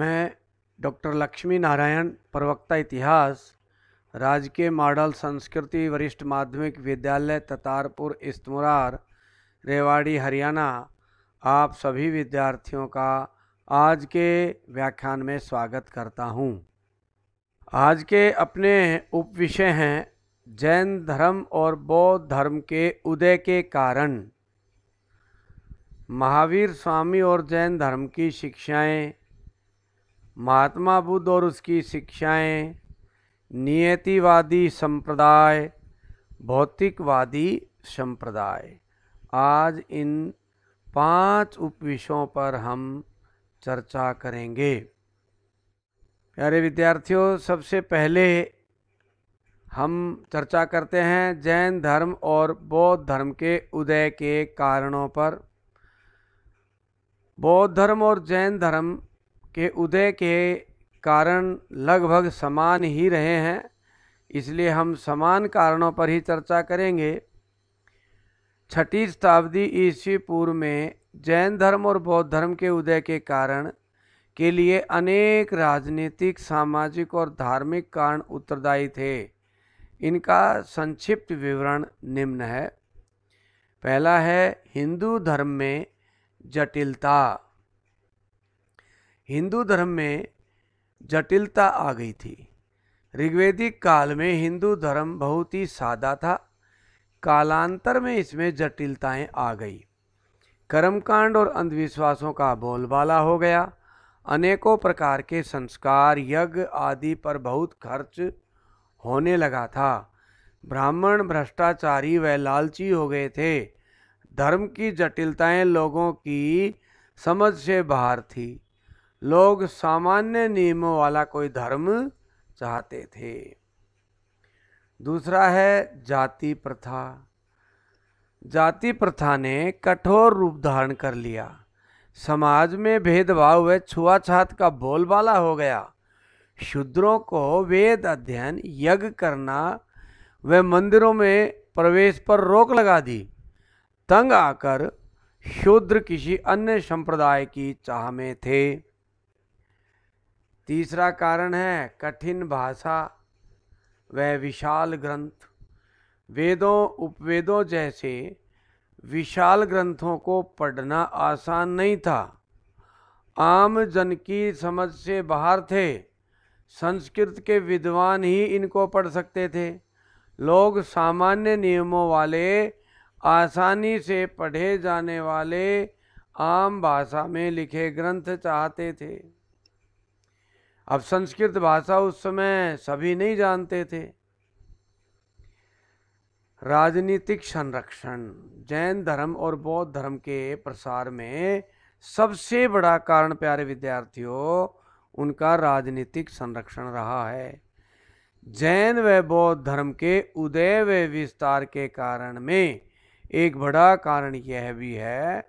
मैं डॉक्टर लक्ष्मी नारायण प्रवक्ता इतिहास राजकीय मॉडल संस्कृति वरिष्ठ माध्यमिक विद्यालय ततारपुर इस्तमरार रेवाड़ी हरियाणा आप सभी विद्यार्थियों का आज के व्याख्यान में स्वागत करता हूँ आज के अपने उप विषय हैं जैन धर्म और बौद्ध धर्म के उदय के कारण महावीर स्वामी और जैन धर्म की शिक्षाएं महात्मा बुद्ध और उसकी शिक्षाएं, नियतिवादी संप्रदाय भौतिकवादी संप्रदाय आज इन पांच उपविषयों पर हम चर्चा करेंगे प्यारे विद्यार्थियों सबसे पहले हम चर्चा करते हैं जैन धर्म और बौद्ध धर्म के उदय के कारणों पर बौद्ध धर्म और जैन धर्म के उदय के कारण लगभग समान ही रहे हैं इसलिए हम समान कारणों पर ही चर्चा करेंगे छठी शताब्दी ईस्वी पूर्व में जैन धर्म और बौद्ध धर्म के उदय के कारण के लिए अनेक राजनीतिक सामाजिक और धार्मिक कारण उत्तरदायी थे इनका संक्षिप्त विवरण निम्न है पहला है हिंदू धर्म में जटिलता हिंदू धर्म में जटिलता आ गई थी ऋग्वेदिक काल में हिंदू धर्म बहुत ही सादा था कालांतर में इसमें जटिलताएं आ गई कर्मकांड और अंधविश्वासों का बोलबाला हो गया अनेकों प्रकार के संस्कार यज्ञ आदि पर बहुत खर्च होने लगा था ब्राह्मण भ्रष्टाचारी व लालची हो गए थे धर्म की जटिलताएं लोगों की समझ से बाहर थी लोग सामान्य नियमों वाला कोई धर्म चाहते थे दूसरा है जाति प्रथा जाति प्रथा ने कठोर रूप धारण कर लिया समाज में भेदभाव व छुआछात का बोलबाला हो गया शूद्रों को वेद अध्ययन यज्ञ करना व मंदिरों में प्रवेश पर रोक लगा दी तंग आकर शूद्र किसी अन्य संप्रदाय की चाह में थे तीसरा कारण है कठिन भाषा व विशाल ग्रंथ वेदों उपवेदों जैसे विशाल ग्रंथों को पढ़ना आसान नहीं था आम जन की समझ से बाहर थे संस्कृत के विद्वान ही इनको पढ़ सकते थे लोग सामान्य नियमों वाले आसानी से पढ़े जाने वाले आम भाषा में लिखे ग्रंथ चाहते थे अब संस्कृत भाषा उस समय सभी नहीं जानते थे राजनीतिक संरक्षण जैन धर्म और बौद्ध धर्म के प्रसार में सबसे बड़ा कारण प्यारे विद्यार्थियों उनका राजनीतिक संरक्षण रहा है जैन व बौद्ध धर्म के उदय व विस्तार के कारण में एक बड़ा कारण यह भी है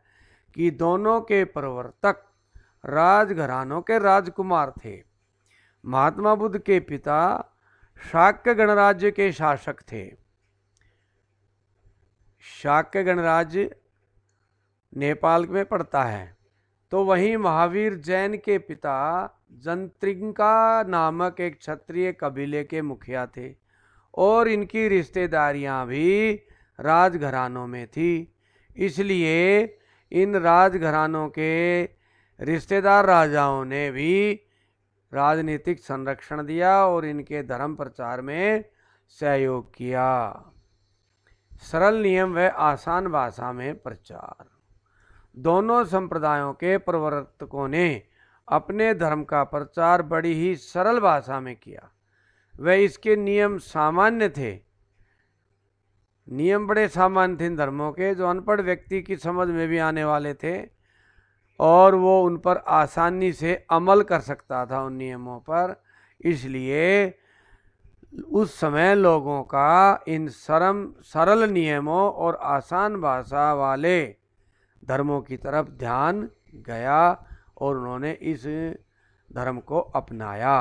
कि दोनों के प्रवर्तक राजघरानों के राजकुमार थे महात्मा बुद्ध के पिता शाक्य गणराज्य के शासक थे शाक्य गणराज्य नेपाल में पड़ता है तो वहीं महावीर जैन के पिता जंत्रिंका नामक एक क्षत्रिय कबीले के मुखिया थे और इनकी रिश्तेदारियां भी राजघरानों में थी इसलिए इन राजघरानों के रिश्तेदार राजाओं ने भी राजनीतिक संरक्षण दिया और इनके धर्म प्रचार में सहयोग किया सरल नियम व आसान भाषा में प्रचार दोनों संप्रदायों के प्रवर्तकों ने अपने धर्म का प्रचार बड़ी ही सरल भाषा में किया वे इसके नियम सामान्य थे नियम बड़े सामान्य थे इन धर्मों के जो अनपढ़ व्यक्ति की समझ में भी आने वाले थे और वो उन पर आसानी से अमल कर सकता था उन नियमों पर इसलिए उस समय लोगों का इन सरम सरल नियमों और आसान भाषा वाले धर्मों की तरफ ध्यान गया और उन्होंने इस धर्म को अपनाया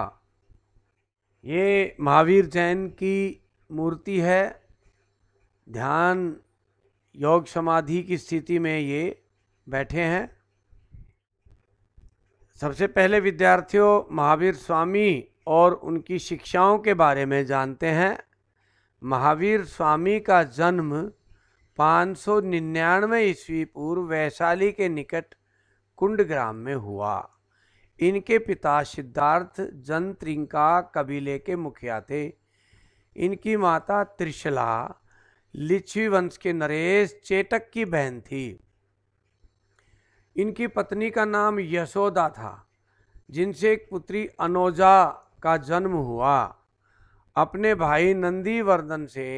ये महावीर जैन की मूर्ति है ध्यान योग समाधि की स्थिति में ये बैठे हैं सबसे पहले विद्यार्थियों महावीर स्वामी और उनकी शिक्षाओं के बारे में जानते हैं महावीर स्वामी का जन्म 599 सौ निन्यानवे ईस्वी पूर्व वैशाली के निकट कुंड ग्राम में हुआ इनके पिता सिद्धार्थ जन त्रिंका कबीले के मुखिया थे इनकी माता त्रिशला लिच्छी वंश के नरेश चेटक की बहन थी इनकी पत्नी का नाम यशोदा था जिनसे एक पुत्री अनोजा का जन्म हुआ अपने भाई नंदीवर्धन से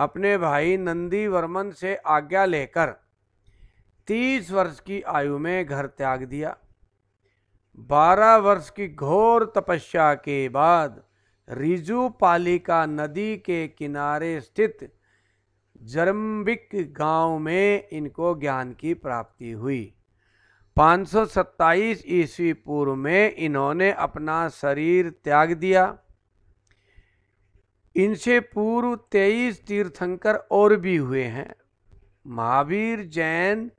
अपने भाई नंदीवर्मन से आज्ञा लेकर तीस वर्ष की आयु में घर त्याग दिया बारह वर्ष की घोर तपस्या के बाद रिजुपालिका नदी के किनारे स्थित जरम्बिक गांव में इनको ज्ञान की प्राप्ति हुई 527 ईस्वी पूर्व में इन्होंने अपना शरीर त्याग दिया इनसे पूर्व तेईस तीर्थंकर और भी हुए हैं महावीर जैन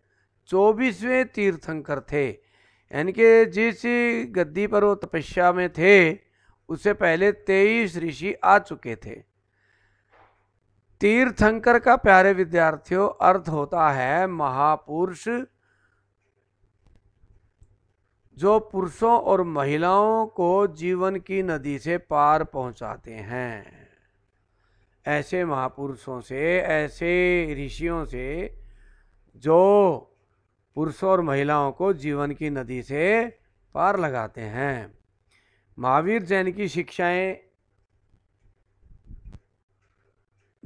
चौबीसवें तीर्थंकर थे यानी कि जिस गद्दी पर वो तपस्या में थे उससे पहले तेईस ऋषि आ चुके थे तीर्थंकर का प्यारे विद्यार्थियों अर्थ होता है महापुरुष जो पुरुषों और महिलाओं को जीवन की नदी से पार पहुंचाते हैं ऐसे महापुरुषों से ऐसे ऋषियों से जो पुरुषों और महिलाओं को जीवन की नदी से पार लगाते हैं महावीर जैन की शिक्षाएं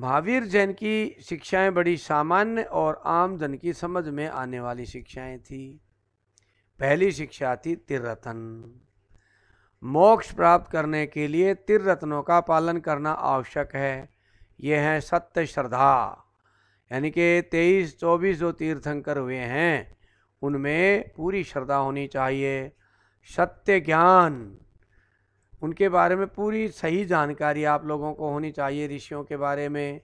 महावीर जैन की शिक्षाएं बड़ी सामान्य और आमजन की समझ में आने वाली शिक्षाएं थी पहली शिक्षा थी तिररतन मोक्ष प्राप्त करने के लिए रत्नों का पालन करना आवश्यक है ये है सत्य श्रद्धा यानी कि तेईस चौबीस जो तीर्थंकर हुए हैं उनमें पूरी श्रद्धा होनी चाहिए सत्य ज्ञान उनके बारे में पूरी सही जानकारी आप लोगों को होनी चाहिए ऋषियों के बारे में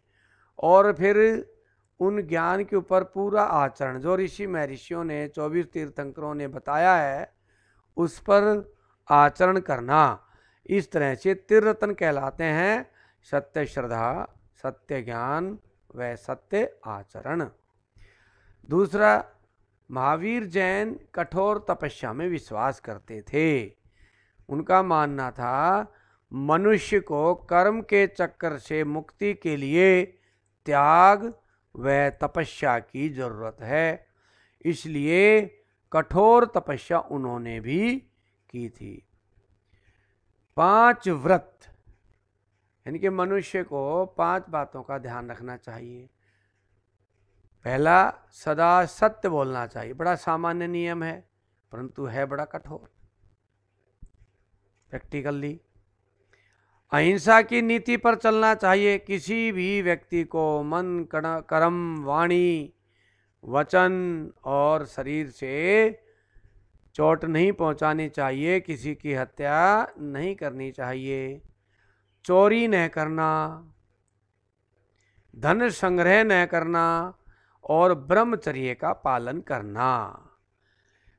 और फिर उन ज्ञान के ऊपर पूरा आचरण जो ऋषि महर्षियों ने चौबीस तीर्थंकरों ने बताया है उस पर आचरण करना इस तरह से तीर्थन कहलाते हैं सत्य श्रद्धा सत्य ज्ञान व सत्य आचरण दूसरा महावीर जैन कठोर तपस्या में विश्वास करते थे उनका मानना था मनुष्य को कर्म के चक्कर से मुक्ति के लिए त्याग व तपस्या की जरूरत है इसलिए कठोर तपस्या उन्होंने भी की थी पांच व्रत यानी कि मनुष्य को पांच बातों का ध्यान रखना चाहिए पहला सदा सत्य बोलना चाहिए बड़ा सामान्य नियम है परंतु है बड़ा कठोर प्रैक्टिकली अहिंसा की नीति पर चलना चाहिए किसी भी व्यक्ति को मन कर्म वाणी वचन और शरीर से चोट नहीं पहुंचानी चाहिए किसी की हत्या नहीं करनी चाहिए चोरी न करना धन संग्रह न करना और ब्रह्मचर्य का पालन करना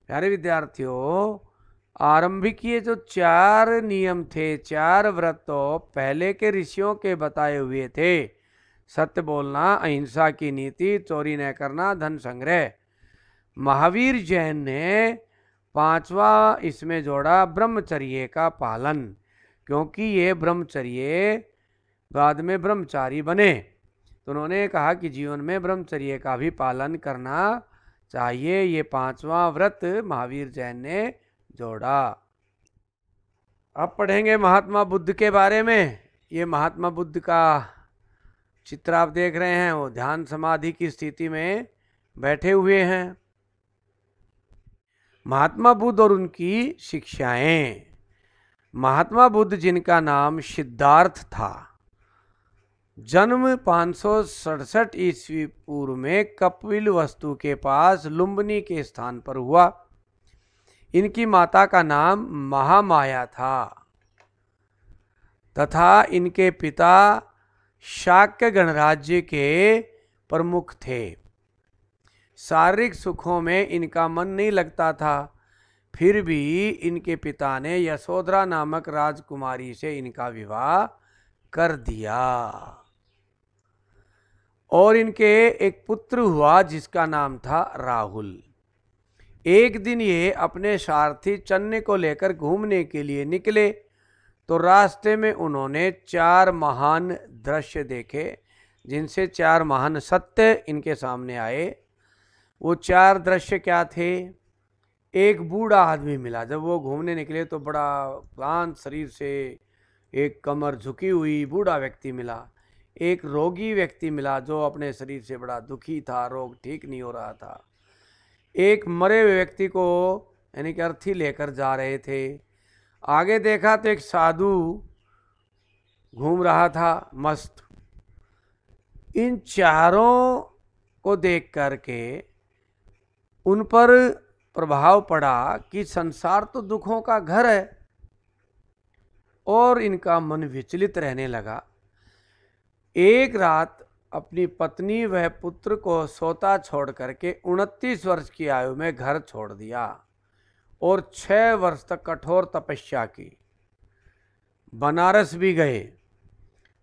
प्यारे विद्यार्थियों आरंभिकीय जो चार नियम थे चार व्रत तो पहले के ऋषियों के बताए हुए थे सत्य बोलना अहिंसा की नीति चोरी न करना धन संग्रह महावीर जैन ने पांचवा इसमें जोड़ा ब्रह्मचर्य का पालन क्योंकि ये ब्रह्मचर्य बाद में ब्रह्मचारी बने तो उन्होंने कहा कि जीवन में ब्रह्मचर्य का भी पालन करना चाहिए ये पांचवा व्रत महावीर जैन ने जोड़ा अब पढ़ेंगे महात्मा बुद्ध के बारे में ये महात्मा बुद्ध का चित्र आप देख रहे हैं वो ध्यान समाधि की स्थिति में बैठे हुए हैं महात्मा बुद्ध और उनकी शिक्षाएं महात्मा बुद्ध जिनका नाम सिद्धार्थ था जन्म पाँच ईस्वी पूर्व में कपिल वस्तु के पास लुम्बनी के स्थान पर हुआ इनकी माता का नाम महामाया था तथा इनके पिता शाक्य गणराज्य के प्रमुख थे शारीरिक सुखों में इनका मन नहीं लगता था फिर भी इनके पिता ने यशोधरा नामक राजकुमारी से इनका विवाह कर दिया और इनके एक पुत्र हुआ जिसका नाम था राहुल एक दिन ये अपने सारथी चन्ने को लेकर घूमने के लिए निकले तो रास्ते में उन्होंने चार महान दृश्य देखे जिनसे चार महान सत्य इनके सामने आए वो चार दृश्य क्या थे एक बूढ़ा आदमी मिला जब वो घूमने निकले तो बड़ा प्लान शरीर से एक कमर झुकी हुई बूढ़ा व्यक्ति मिला एक रोगी व्यक्ति मिला जो अपने शरीर से बड़ा दुखी था रोग ठीक नहीं हो रहा था एक मरे हुए व्यक्ति को यानी कि अर्थी लेकर जा रहे थे आगे देखा तो एक साधु घूम रहा था मस्त इन चारों को देख करके उन पर प्रभाव पड़ा कि संसार तो दुखों का घर है और इनका मन विचलित रहने लगा एक रात अपनी पत्नी व पुत्र को सोता छोड़ करके उनतीस वर्ष की आयु में घर छोड़ दिया और छः वर्ष तक कठोर तपस्या की बनारस भी गए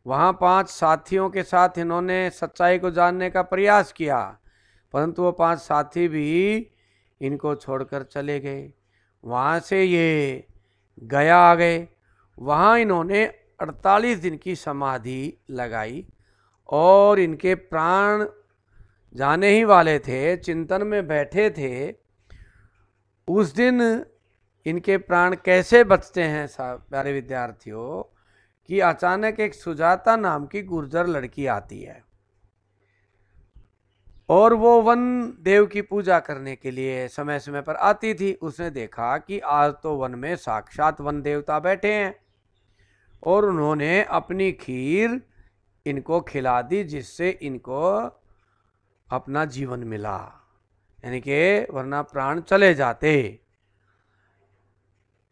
वहाँ पांच साथियों के साथ इन्होंने सच्चाई को जानने का प्रयास किया परंतु वो पांच साथी भी इनको छोड़कर चले गए वहाँ से ये गया आ गए वहाँ इन्होंने 48 दिन की समाधि लगाई और इनके प्राण जाने ही वाले थे चिंतन में बैठे थे उस दिन इनके प्राण कैसे बचते हैं साहब प्यारे विद्यार्थियों कि अचानक एक सुजाता नाम की गुर्जर लड़की आती है और वो वन देव की पूजा करने के लिए समय समय पर आती थी उसने देखा कि आज तो वन में साक्षात वन देवता बैठे हैं और उन्होंने अपनी खीर इनको खिला दी जिससे इनको अपना जीवन मिला यानी कि वरना प्राण चले जाते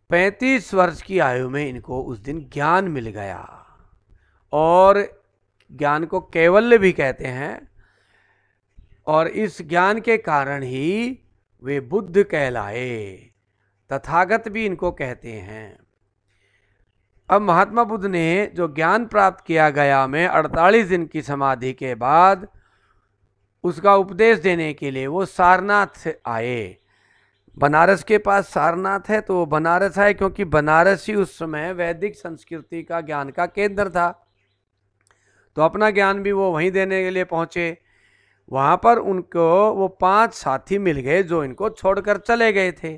पैंतीस वर्ष की आयु में इनको उस दिन ज्ञान मिल गया और ज्ञान को कैवल्य भी कहते हैं और इस ज्ञान के कारण ही वे बुद्ध कहलाए तथागत भी इनको कहते हैं अब महात्मा बुद्ध ने जो ज्ञान प्राप्त किया गया में 48 दिन की समाधि के बाद उसका उपदेश देने के लिए वो सारनाथ से आए बनारस के पास सारनाथ है तो वो बनारस आए क्योंकि बनारस ही उस समय वैदिक संस्कृति का ज्ञान का केंद्र था तो अपना ज्ञान भी वो वहीं देने के लिए पहुँचे वहाँ पर उनको वो पांच साथी मिल गए जो इनको छोड़कर चले गए थे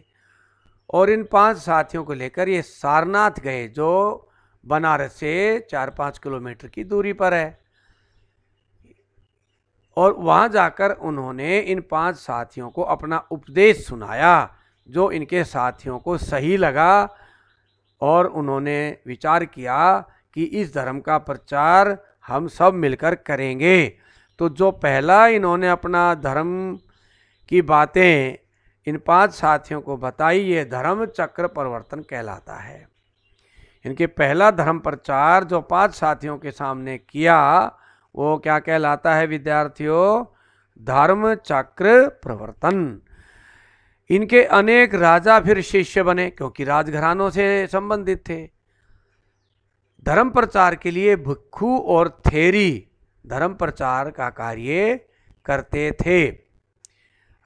और इन पांच साथियों को लेकर ये सारनाथ गए जो बनारस से चार पाँच किलोमीटर की दूरी पर है और वहाँ जाकर उन्होंने इन पांच साथियों को अपना उपदेश सुनाया जो इनके साथियों को सही लगा और उन्होंने विचार किया कि इस धर्म का प्रचार हम सब मिलकर करेंगे तो जो पहला इन्होंने अपना धर्म की बातें इन पांच साथियों को बताई ये धर्म चक्र परिवर्तन कहलाता है इनके पहला धर्म प्रचार जो पांच साथियों के सामने किया वो क्या कहलाता है विद्यार्थियों धर्म चक्र प्रवर्तन इनके अनेक राजा फिर शिष्य बने क्योंकि राजघरानों से संबंधित थे धर्म प्रचार के लिए भिक्खु और थेरी धर्म प्रचार का कार्य करते थे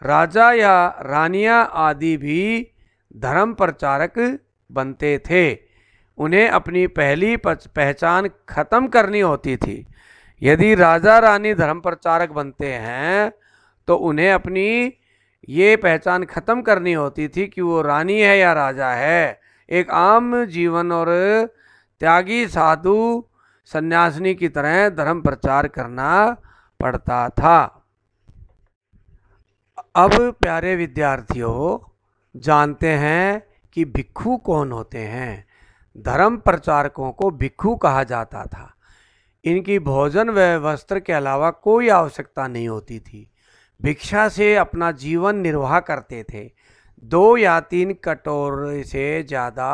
राजा या रानियां आदि भी धर्म प्रचारक बनते थे उन्हें अपनी पहली पहचान खत्म करनी होती थी यदि राजा रानी धर्म प्रचारक बनते हैं तो उन्हें अपनी ये पहचान खत्म करनी होती थी कि वो रानी है या राजा है एक आम जीवन और त्यागी साधु सन्यासिनी की तरह धर्म प्रचार करना पड़ता था अब प्यारे विद्यार्थियों जानते हैं कि भिक्खु कौन होते हैं धर्म प्रचारकों को भिक्खु कहा जाता था इनकी भोजन व वस्त्र के अलावा कोई आवश्यकता नहीं होती थी भिक्षा से अपना जीवन निर्वाह करते थे दो या तीन कटोरे से ज़्यादा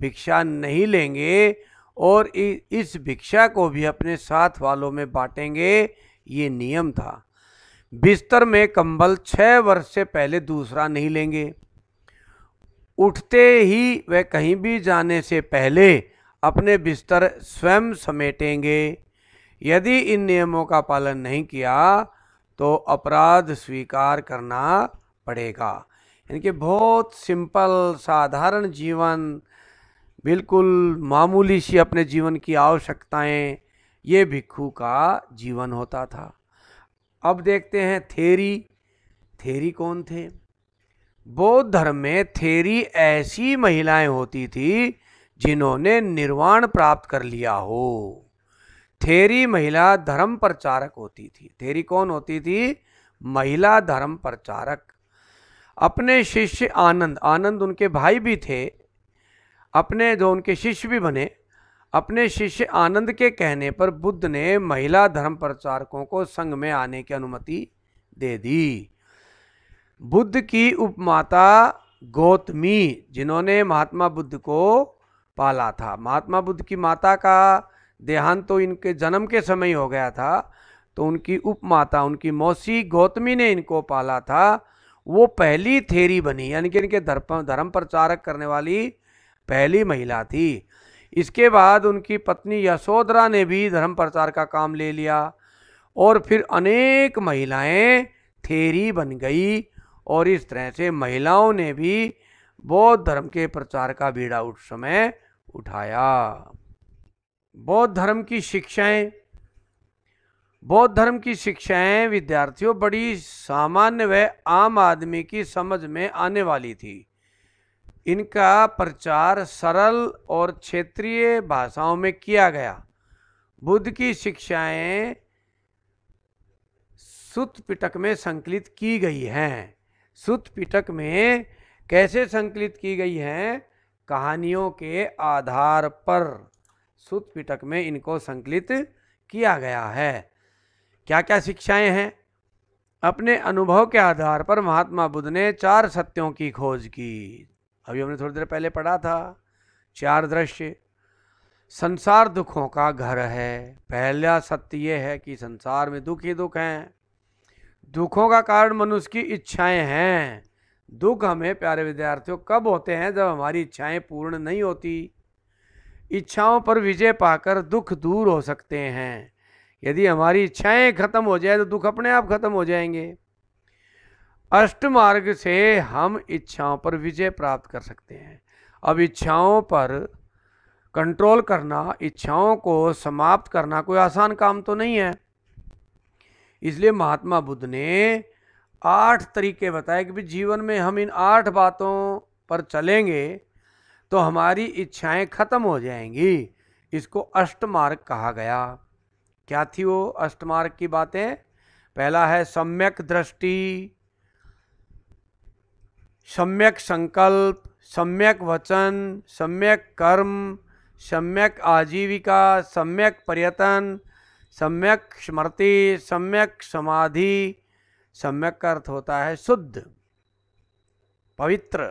भिक्षा नहीं लेंगे और इस भिक्षा को भी अपने साथ वालों में बांटेंगे ये नियम था बिस्तर में कंबल छः वर्ष से पहले दूसरा नहीं लेंगे उठते ही वह कहीं भी जाने से पहले अपने बिस्तर स्वयं समेटेंगे यदि इन नियमों का पालन नहीं किया तो अपराध स्वीकार करना पड़ेगा इनके बहुत सिंपल साधारण जीवन बिल्कुल मामूली सी अपने जीवन की आवश्यकताएं ये भिक्खू का जीवन होता था अब देखते हैं थेरी थेरी कौन थे बौद्ध धर्म में थेरी ऐसी महिलाएं होती थी जिन्होंने निर्वाण प्राप्त कर लिया हो थेरी महिला धर्म प्रचारक होती थी थेरी कौन होती थी महिला धर्म प्रचारक अपने शिष्य आनंद आनंद उनके भाई भी थे अपने जो उनके शिष्य भी बने अपने शिष्य आनंद के कहने पर बुद्ध ने महिला धर्म प्रचारकों को संघ में आने की अनुमति दे दी बुद्ध की उपमाता गौतमी जिन्होंने महात्मा बुद्ध को पाला था महात्मा बुद्ध की माता का देहांत तो इनके जन्म के समय ही हो गया था तो उनकी उपमाता उनकी मौसी गौतमी ने इनको पाला था वो पहली थेरी बनी यानी कि इनके धर्म प्रचारक करने वाली पहली महिला थी इसके बाद उनकी पत्नी यशोधरा ने भी धर्म प्रचार का काम ले लिया और फिर अनेक महिलाएं थेरी बन गई और इस तरह से महिलाओं ने भी बौद्ध धर्म के प्रचार का बीड़ा उस समय उठाया बौद्ध धर्म की शिक्षाएं बौद्ध धर्म की शिक्षाएं विद्यार्थियों बड़ी सामान्य व आम आदमी की समझ में आने वाली थी इनका प्रचार सरल और क्षेत्रीय भाषाओं में किया गया बुद्ध की शिक्षाएं सुत पिटक में संकलित की गई हैं सुत पिटक में कैसे संकलित की गई हैं कहानियों के आधार पर सुत पिटक में इनको संकलित किया गया है क्या क्या शिक्षाएं हैं अपने अनुभव के आधार पर महात्मा बुद्ध ने चार सत्यों की खोज की अभी हमने थोड़ी देर पहले पढ़ा था चार दृश्य संसार दुखों का घर है पहला सत्य ये है कि संसार में दुख ही दुख हैं दुखों का कारण मनुष्य की इच्छाएं हैं दुख हमें प्यारे विद्यार्थियों कब होते हैं जब हमारी इच्छाएं पूर्ण नहीं होती इच्छाओं पर विजय पाकर दुख दूर हो सकते हैं यदि हमारी इच्छाएं खत्म हो जाए तो दुख अपने आप खत्म हो जाएंगे अष्ट मार्ग से हम इच्छाओं पर विजय प्राप्त कर सकते हैं अब इच्छाओं पर कंट्रोल करना इच्छाओं को समाप्त करना कोई आसान काम तो नहीं है इसलिए महात्मा बुद्ध ने आठ तरीके बताए कि जीवन में हम इन आठ बातों पर चलेंगे तो हमारी इच्छाएं खत्म हो जाएंगी इसको अष्टमार्ग कहा गया क्या थी वो अष्टमार्ग की बातें पहला है सम्यक दृष्टि सम्यक संकल्प सम्यक वचन सम्यक कर्म सम्यक आजीविका सम्यक पर्यटन सम्यक स्मृति सम्यक समाधि सम्यक का अर्थ होता है शुद्ध पवित्र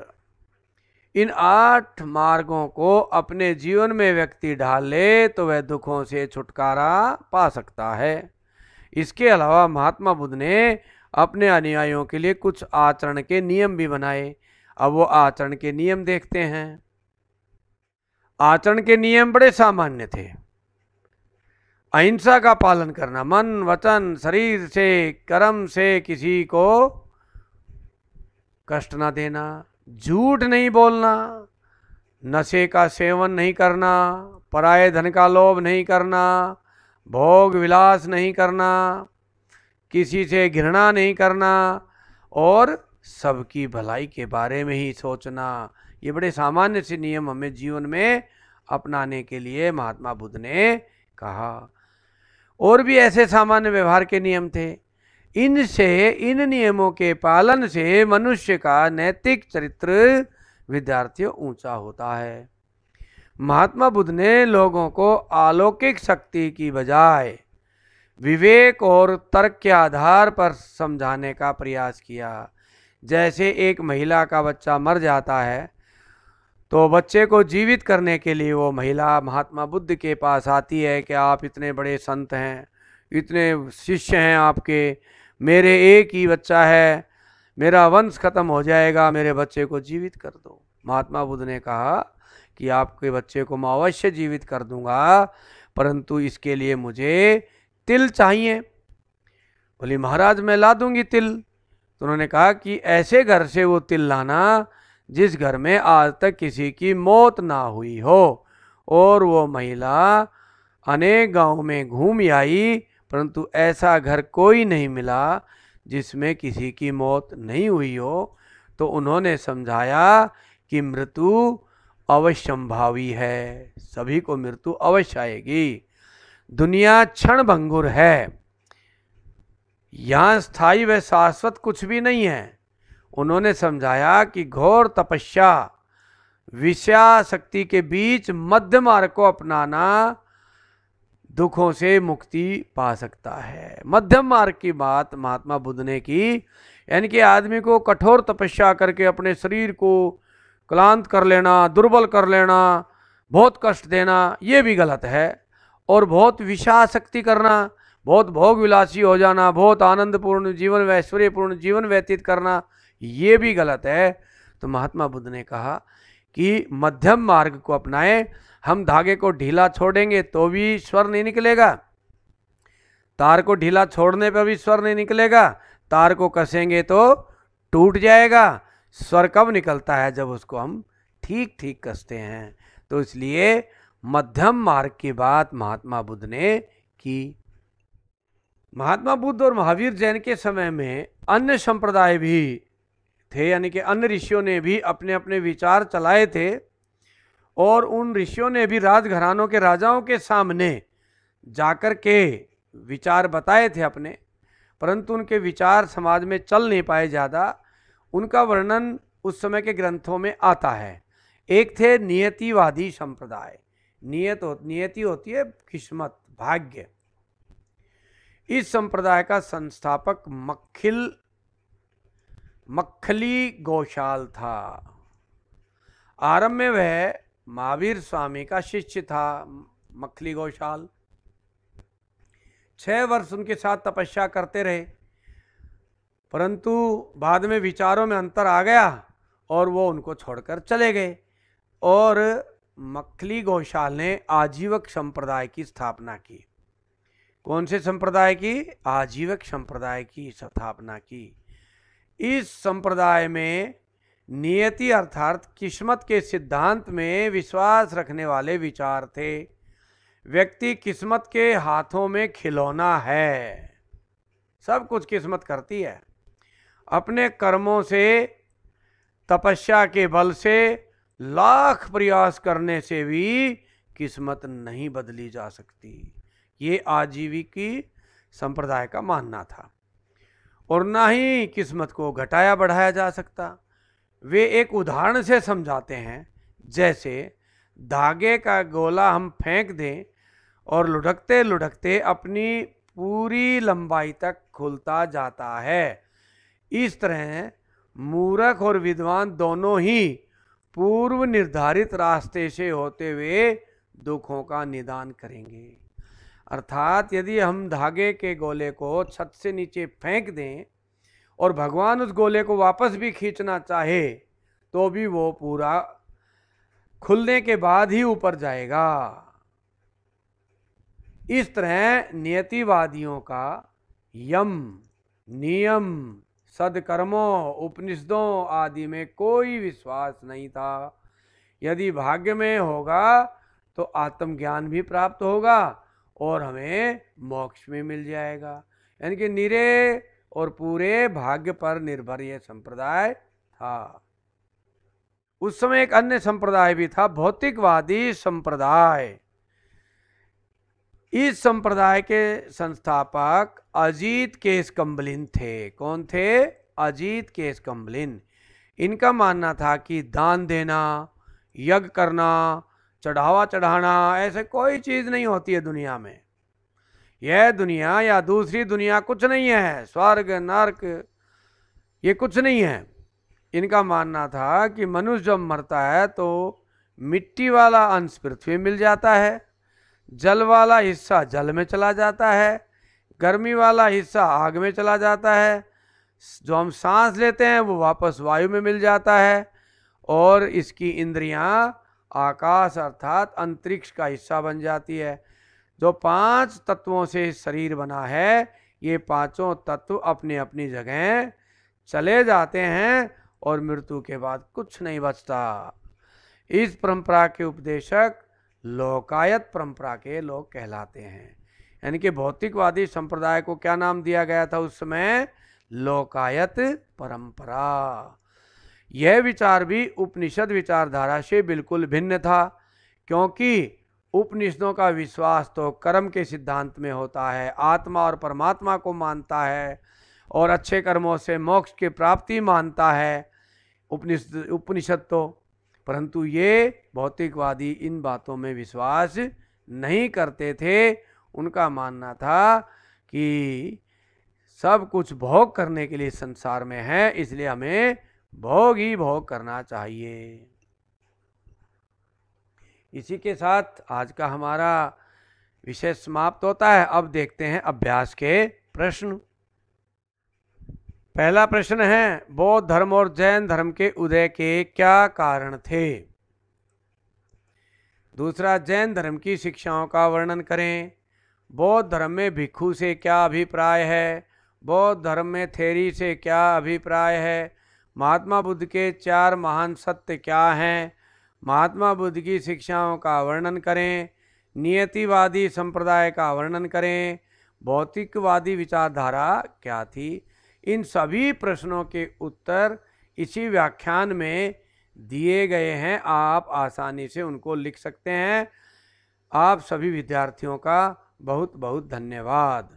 इन आठ मार्गों को अपने जीवन में व्यक्ति ढाल ले तो वह दुखों से छुटकारा पा सकता है इसके अलावा महात्मा बुद्ध ने अपने अनुयायियों के लिए कुछ आचरण के नियम भी बनाए अब वो आचरण के नियम देखते हैं आचरण के नियम बड़े सामान्य थे अहिंसा का पालन करना मन वचन शरीर से कर्म से किसी को कष्ट ना देना झूठ नहीं बोलना नशे का सेवन नहीं करना पराये धन का लोभ नहीं करना भोग विलास नहीं करना किसी से घृणा नहीं करना और सबकी भलाई के बारे में ही सोचना ये बड़े सामान्य से नियम हमें जीवन में अपनाने के लिए महात्मा बुद्ध ने कहा और भी ऐसे सामान्य व्यवहार के नियम थे इनसे इन नियमों के पालन से मनुष्य का नैतिक चरित्र विद्यार्थियों ऊंचा होता है महात्मा बुद्ध ने लोगों को अलौकिक शक्ति की बजाय विवेक और तर्क के आधार पर समझाने का प्रयास किया जैसे एक महिला का बच्चा मर जाता है तो बच्चे को जीवित करने के लिए वो महिला महात्मा बुद्ध के पास आती है कि आप इतने बड़े संत हैं इतने शिष्य हैं आपके मेरे एक ही बच्चा है मेरा वंश खत्म हो जाएगा मेरे बच्चे को जीवित कर दो महात्मा बुद्ध ने कहा कि आपके बच्चे को मैं अवश्य जीवित कर दूंगा परंतु इसके लिए मुझे तिल चाहिए बोली महाराज मैं ला दूंगी तिल तो उन्होंने कहा कि ऐसे घर से वो तिल लाना जिस घर में आज तक किसी की मौत ना हुई हो और वो महिला अनेक गांव में घूम आई परंतु ऐसा घर कोई नहीं मिला जिसमें किसी की मौत नहीं हुई हो तो उन्होंने समझाया कि मृत्यु अवश्यम्भावी है सभी को मृत्यु अवश्य आएगी दुनिया क्षण भंगुर है यहाँ स्थाई व शाश्वत कुछ भी नहीं है उन्होंने समझाया कि घोर तपस्या विषया शक्ति के बीच मध्य मार्ग को अपनाना दुखों से मुक्ति पा सकता है मध्यम मार्ग की बात महात्मा बुद्ध ने की यानी कि आदमी को कठोर तपस्या करके अपने शरीर को क्लांत कर लेना दुर्बल कर लेना बहुत कष्ट देना ये भी गलत है और बहुत विषाशक्ति करना बहुत भोग विलासी हो जाना बहुत आनंदपूर्ण जीवन ऐश्वर्यपूर्ण जीवन व्यतीत करना ये भी गलत है तो महात्मा बुद्ध ने कहा कि मध्यम मार्ग को अपनाएं हम धागे को ढीला छोड़ेंगे तो भी स्वर नहीं निकलेगा तार को ढीला छोड़ने पर भी स्वर नहीं निकलेगा तार को कसेंगे तो टूट जाएगा स्वर कब निकलता है जब उसको हम ठीक ठीक कसते हैं तो इसलिए मध्यम मार्ग की बात महात्मा बुद्ध ने की महात्मा बुद्ध और महावीर जैन के समय में अन्य संप्रदाय भी थे यानी कि अन्य ऋषियों ने भी अपने अपने विचार चलाए थे और उन ऋषियों ने भी राजघरानों के राजाओं के सामने जाकर के विचार बताए थे अपने परंतु उनके विचार समाज में चल नहीं पाए ज़्यादा उनका वर्णन उस समय के ग्रंथों में आता है एक थे नियतिवादी संप्रदाय नियत हो नियति होती है किस्मत भाग्य इस संप्रदाय का संस्थापक मक्खिल मक्खली गौशाल था आरंभ में वह महावीर स्वामी का शिष्य था मक्खली गौशाल छह वर्ष उनके साथ तपस्या करते रहे परंतु बाद में विचारों में अंतर आ गया और वो उनको छोड़कर चले गए और मक्खली घोषाल ने आजीवक संप्रदाय की स्थापना की कौन से संप्रदाय की आजीवक संप्रदाय की स्थापना की इस संप्रदाय में नियति अर्थात किस्मत के सिद्धांत में विश्वास रखने वाले विचार थे व्यक्ति किस्मत के हाथों में खिलौना है सब कुछ किस्मत करती है अपने कर्मों से तपस्या के बल से लाख प्रयास करने से भी किस्मत नहीं बदली जा सकती ये आजीविकी संप्रदाय का मानना था और ना ही किस्मत को घटाया बढ़ाया जा सकता वे एक उदाहरण से समझाते हैं जैसे धागे का गोला हम फेंक दें और लुढ़कते लुढ़कते अपनी पूरी लंबाई तक खुलता जाता है इस तरह मूर्ख और विद्वान दोनों ही पूर्व निर्धारित रास्ते से होते हुए दुखों का निदान करेंगे अर्थात यदि हम धागे के गोले को छत से नीचे फेंक दें और भगवान उस गोले को वापस भी खींचना चाहे तो भी वो पूरा खुलने के बाद ही ऊपर जाएगा इस तरह नियतिवादियों का यम नियम सदकर्मों उपनिषदों आदि में कोई विश्वास नहीं था यदि भाग्य में होगा तो आत्मज्ञान भी प्राप्त होगा और हमें मोक्ष भी मिल जाएगा यानी कि निरे और पूरे भाग्य पर निर्भर यह संप्रदाय था उस समय एक अन्य संप्रदाय भी था भौतिकवादी संप्रदाय इस संप्रदाय के संस्थापक अजीत केस कम्बलिन थे कौन थे अजीत केस कम्बलिन इनका मानना था कि दान देना यज्ञ करना चढ़ावा चढ़ाना ऐसे कोई चीज़ नहीं होती है दुनिया में यह दुनिया या दूसरी दुनिया कुछ नहीं है स्वर्ग नर्क ये कुछ नहीं है इनका मानना था कि मनुष्य जब मरता है तो मिट्टी वाला अंश पृथ्वी मिल जाता है जल वाला हिस्सा जल में चला जाता है गर्मी वाला हिस्सा आग में चला जाता है जो हम सांस लेते हैं वो वापस वायु में मिल जाता है और इसकी इंद्रियां आकाश अर्थात अंतरिक्ष का हिस्सा बन जाती है जो पांच तत्वों से शरीर बना है ये पांचों तत्व अपने अपनी जगह चले जाते हैं और मृत्यु के बाद कुछ नहीं बचता इस परंपरा के उपदेशक लोकायत परंपरा के लोग कहलाते हैं यानी कि भौतिकवादी संप्रदाय को क्या नाम दिया गया था उस समय लोकायत परंपरा यह विचार भी उपनिषद विचारधारा से बिल्कुल भिन्न था क्योंकि उपनिषदों का विश्वास तो कर्म के सिद्धांत में होता है आत्मा और परमात्मा को मानता है और अच्छे कर्मों से मोक्ष की प्राप्ति मानता है उपनिषद उपनिषद तो परंतु ये भौतिकवादी इन बातों में विश्वास नहीं करते थे उनका मानना था कि सब कुछ भोग करने के लिए संसार में है इसलिए हमें भोग ही भोग करना चाहिए इसी के साथ आज का हमारा विषय समाप्त होता है अब देखते हैं अभ्यास के प्रश्न पहला प्रश्न है बौद्ध धर्म और जैन धर्म के उदय के क्या कारण थे दूसरा जैन धर्म की शिक्षाओं का वर्णन करें बौद्ध धर्म में भिक्खु से क्या अभिप्राय है बौद्ध धर्म में थेरी से क्या अभिप्राय है महात्मा बुद्ध के चार महान सत्य क्या हैं महात्मा बुद्ध की शिक्षाओं का वर्णन करें नियतिवादी संप्रदाय का वर्णन करें भौतिकवादी विचारधारा क्या थी इन सभी प्रश्नों के उत्तर इसी व्याख्यान में दिए गए हैं आप आसानी से उनको लिख सकते हैं आप सभी विद्यार्थियों का बहुत बहुत धन्यवाद